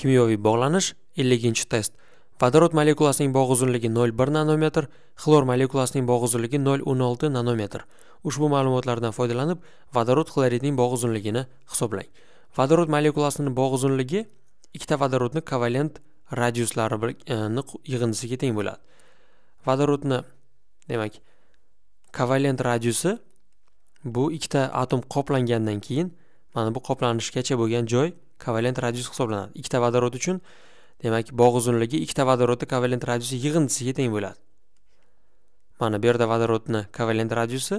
kimyoviy bog'lanish 50 test vodorod molekulasining bog' uzunligi 0,1 nanometr xlor molekulasining bog' uzunligi 0,16 nanometr ushbu ma'lumotlardan foydalanib vodorod xloridning bog' uzunligini hisoblang vodorod molekulasini bog' uzunligi ikkita vodorodni kovalent radiuslari e, yig'indisiga teng bo'ladi vodorodni demak kovalent radiusi bu ikkita atom qoplangandan keyin mana bu qoplanishgacha bo'lgan joy kovalent radius hisoblanadi ikkita vodorod uchun demak bog' uzunligi ikkita vodorodni kovalent radiusi yig'indisiga teng bo'ladi mana bu yerda vodorodni kovalent radiusi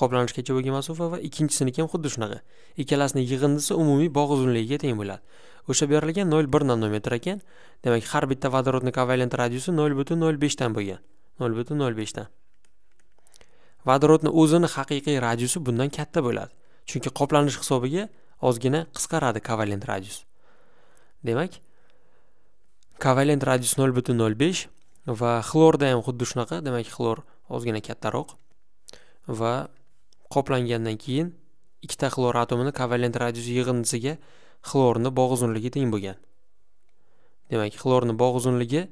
qoplanishgacha bo'lgan masofa va ikkinchisiniki ham xuddi shunaqa ikkalasini yig'indisi umumiy bog' uzunligiga teng bo'ladi o'sha berilgan nol bir nanometr ekan demak har bitta vodorodni kovalent radiusi nol butun nol beshdan bo'lgan nol butun nol beshdan vodorodni o'zini haqiqiy radiusi bundan katta bo'ladi chunki qoplanish hisobiga ozgina qisqaradi kovalent radius demak kovalent radius nol butun nol besh va xlorda ham xuddi shunaqa demak xlor ozgina kattaroq va qoplangandan keyin ikkita xlor atomini kovalent radius yig'indisiga xlorni bog' uzunligi teng bo'lgan demak xlorni bog' uzunligi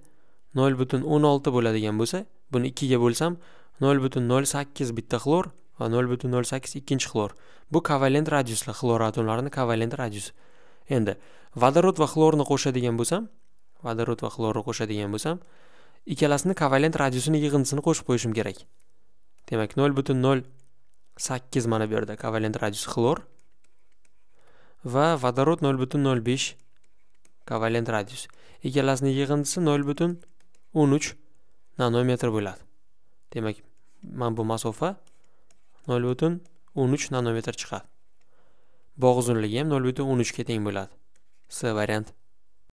nol butun o'n olti bo'ladigan bo'lsa buni ikkiga bo'lsam nol butun nol sakkiz bitta xlor va nol ikkinchi xlor bu kovalent radiusli xlor atomlarini kovalent radiusi endi vodorod va xlorni qo'shadigan bo'lsam vodorod va xlorni qo'shadigan bo'lsam ikkalasini kovalent radiusini yig'indisini qo'shib qo'yishim kerak demak 0.08 mana bu yerda kovalent radiusi xlor va vodorod 0.05 kovalent radius ikkalasini yig'indisi 0.13 nanometr bo'ladi demak mana bu masofa nol butun o'n uch nanometr chiqadi bog' uzunligi ham nol butun o'n uchga teng bo'ladi c variant